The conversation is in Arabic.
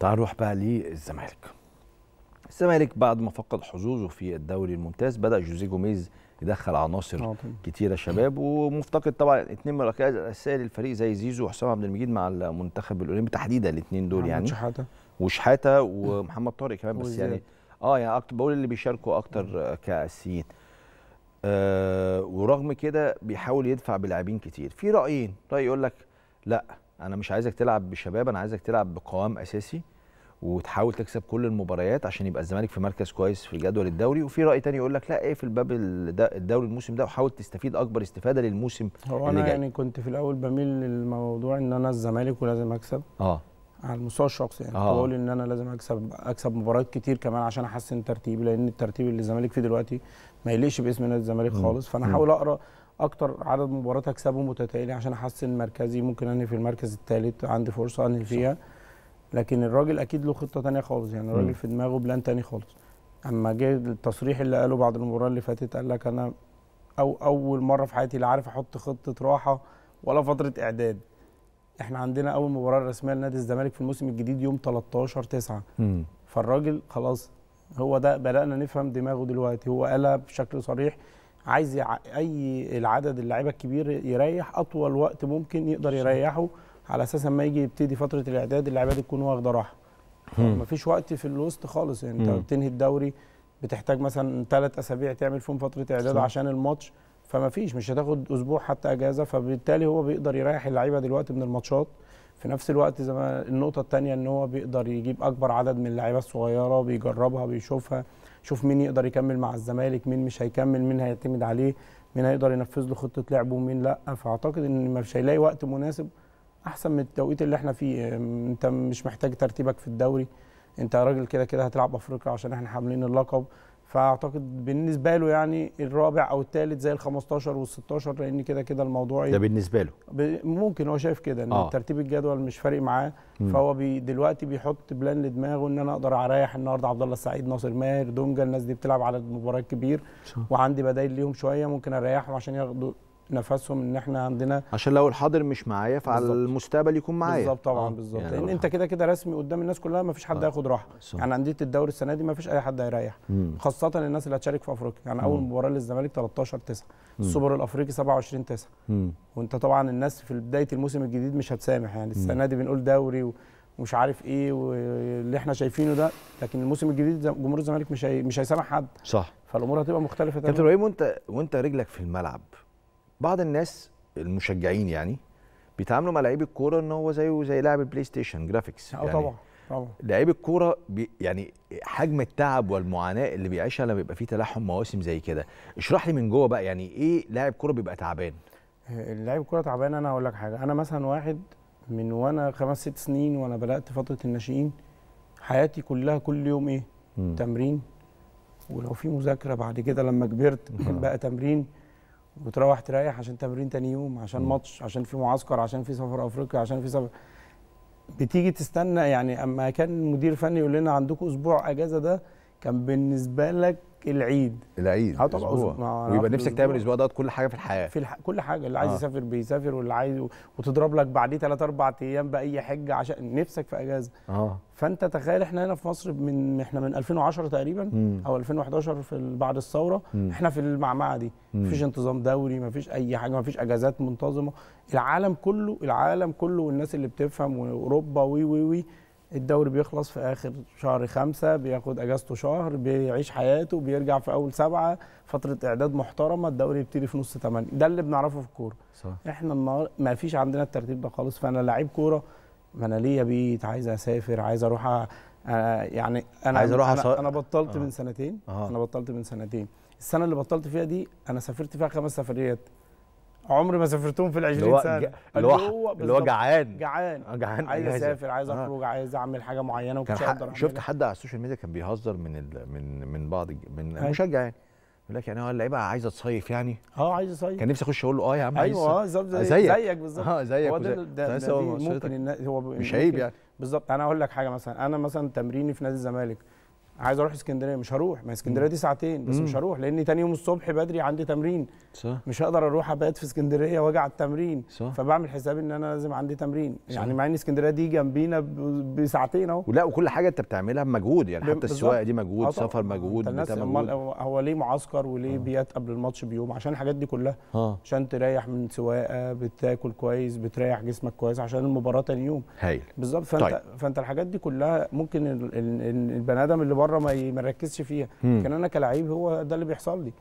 تعال نروح بقى للزمالك الزمالك بعد ما فقد حظوظه في الدوري الممتاز بدا جوزيه جوميز يدخل عناصر آه، كتيره شباب ومفتقد طبعا اثنين من الركائز الاساسيه للفريق زي زيزو وحسام عبد المجيد مع المنتخب الاولمبي تحديدا الاثنين دول يعني شحاته وشحاته ومحمد طارق كمان بس يعني اه يعني اكتر بقول اللي بيشاركوا اكتر كاسيين آه ورغم كده بيحاول يدفع بلاعبين كتير في رايين راي يقول لك لا انا مش عايزك تلعب بشباب انا عايزك تلعب بقوام اساسي وتحاول تكسب كل المباريات عشان يبقى الزمالك في مركز كويس في جدول الدوري وفي راي تاني يقول لك لا اقفل ايه في باب الدوري الموسم ده وحاول تستفيد اكبر استفاده للموسم هو اللي انا جاي. يعني كنت في الاول بميل للموضوع ان انا الزمالك ولازم اكسب اه على المستوى الشخصي يعني آه. بقول ان انا لازم اكسب اكسب مباريات كتير كمان عشان احسن ترتيبي لان الترتيب اللي الزمالك فيه دلوقتي ما يليقش باسم نادي الزمالك خالص فانا احاول اقرا اكتر عدد مباريات اكسبه متتالي عشان احسن مركزي ممكن انهي في المركز الثالث عندي فرصه انهي فيها لكن الراجل اكيد له خطه ثانيه خالص يعني الراجل في دماغه بلان ثاني خالص اما جه التصريح اللي قاله بعد المباراه اللي فاتت قال لك انا او اول مره في حياتي لا عارف احط خطه راحه ولا فتره اعداد احنا عندنا اول مباراه رسميه لنادي الزمالك في الموسم الجديد يوم 13 9 مم. فالراجل خلاص هو ده بدانا نفهم دماغه دلوقتي هو قالها بشكل صريح عايز يع... اي العدد اللعيبه الكبير يريح اطول وقت ممكن يقدر يريحه على اساس اما يجي يبتدي فتره الاعداد اللعيبه دي تكون واخده راحه مفيش وقت في الوسط خالص يعني انت بتنهي الدوري بتحتاج مثلا ثلاث اسابيع تعمل فيهم فتره اعداد عشان الماتش فما فيش مش هتاخد اسبوع حتى اجازه فبالتالي هو بيقدر يريح اللعيبه دلوقتي من الماتشات في نفس الوقت زي ما النقطه الثانيه ان هو بيقدر يجيب اكبر عدد من اللعيبه الصغيره بيجربها بيشوفها شوف مين يقدر يكمل مع الزمالك مين مش هيكمل مين هيعتمد عليه مين هيقدر ينفذ له خطه لعبه ومين لا فاعتقد ان مش هيلاقي وقت مناسب احسن من التوقيت اللي احنا فيه انت مش محتاج ترتيبك في الدوري انت راجل كده كده هتلعب افريقيا عشان احنا حاملين اللقب فاعتقد بالنسبه له يعني الرابع او الثالث زي ال 15 وال 16 لان كده كده الموضوع ده بالنسبه له ممكن هو شايف كده ان آه. ترتيب الجدول مش فارق معاه فهو بي دلوقتي بيحط بلان لدماغه ان انا اقدر اريح النهارده عبد الله السعيد ناصر ماهر دونجا الناس دي بتلعب على المباراه الكبير وعندي بدايل ليهم شويه ممكن اريحهم عشان ياخدوا نفسهم ان احنا عندنا عشان لو الحاضر مش معايا فعلى المستقبل يكون معايا بالظبط طبعا آه. بالظبط يعني لان انت كده كده رسمي قدام الناس كلها ما فيش حد آه. هياخد آه. راحه يعني انديه الدوري السنه دي ما فيش اي حد هيريح خاصه الناس اللي هتشارك في افريقيا يعني مم. اول مباراه للزمالك 13 9 السوبر الافريقي 27 9 مم. وانت طبعا الناس في بدايه الموسم الجديد مش هتسامح يعني السنه دي بنقول دوري ومش عارف ايه واللي احنا شايفينه ده لكن الموسم الجديد جمهور الزمالك مش هي... مش هيسامح حد صح فالامور هتبقى مختلفه تماما كابتن ابراهيم وانت وانت رجلك في الملعب بعض الناس المشجعين يعني بيتعاملوا مع لعيب الكوره ان هو زيه زي لاعب البلاي ستيشن جرافيكس اه يعني طبعا طبعا لعيب الكوره يعني حجم التعب والمعاناه اللي بيعيشها لما بيبقى فيه تلاحم مواسم زي كده اشرح لي من جوه بقى يعني ايه لاعب كوره بيبقى تعبان آه، اللاعب كوره تعبان انا هقول لك حاجه انا مثلا واحد من وانا خمس ست سنين وانا بدات فتره الناشئين حياتي كلها كل يوم ايه م. تمرين ولو في مذاكره بعد كده لما كبرت بقى تمرين وتروح تريح عشان تمرين تاني يوم عشان م. ماتش عشان في معسكر عشان في سفر افريقيا عشان في سفر بتيجي تستنى يعني اما كان مدير فني يقول لنا عندكم اسبوع اجازه ده كان بالنسبه لك العيد العيد اه طبعا ويبقى نفسك تعمل الاسبوع دوت كل حاجه في الحياه في الح... كل حاجه اللي عايز آه. يسافر بيسافر واللي عايز وتضرب لك بعديه ثلاث اربع ايام باي حجه عشان نفسك في اجازه اه فانت تخيل احنا هنا في مصر من احنا من 2010 تقريبا م. او 2011 في بعد الثوره م. احنا في المعمعه دي مفيش انتظام دوري مفيش اي حاجه مفيش اجازات منتظمه العالم كله العالم كله والناس اللي بتفهم واوروبا وي وي وي الدوري بيخلص في اخر شهر خمسة بياخد اجازته شهر بيعيش حياته بيرجع في اول سبعة فتره اعداد محترمه الدوري يبتدي في نص ثمانية ده اللي بنعرفه في الكوره احنا النهار ما فيش عندنا الترتيب ده خالص فانا لعيب كوره ما انا ليا بيت عايز اسافر عايز اروح أ... يعني انا عايز اروح أنا, انا بطلت آه. من سنتين آه. انا بطلت من سنتين السنه اللي بطلت فيها دي انا سافرت فيها خمس سفريات عمري ما سافرتهم في ال 20 سنه اللي هو اللي هو جعان جعان جعان عايز اسافر عايز اخرج آه. عايز اعمل حاجه معينه وكنت اقدر شفت حد على السوشيال ميديا كان بيهزر من ال... من من بعض من المشجع أيوة. يعني يقول لك يعني هو اللعيبه عايزه تصيف يعني اه عايزه تصيف كان نفسي اخش اقول له اه يا عم ايوه اه بالظبط زي زيك, زيك بالظبط اه زيك هو ده, ده, ده ممكن هو مش عيب يعني بالظبط انا اقول لك حاجه مثلا انا مثلا تمريني في نادي الزمالك عايز اروح اسكندريه مش هروح ما اسكندريه دي ساعتين بس مم. مش هروح لان تاني يوم الصبح بدري عندي تمرين صح. مش هقدر اروح ابات في اسكندريه واجي على التمرين صح. فبعمل حسابي ان انا لازم عندي تمرين صح. يعني مع ان اسكندريه دي جنبينا بساعتين اهو ولا وكل حاجه انت بتعملها بمجهود يعني حتى السواقه دي مجهود آه، سفر مجهود بتاع مجهود هو ليه معسكر وليه آه. بيات قبل الماتش بيوم عشان الحاجات دي كلها آه. عشان تريح من سواقه بتاكل كويس بتريح جسمك كويس عشان المباراه تاني يوم هايل بالظبط فانت طيب. فانت الحاجات دي كلها ممكن البني ادم اللي بره بره ما يركزش فيها لكن انا كلعيب هو ده اللي بيحصل لي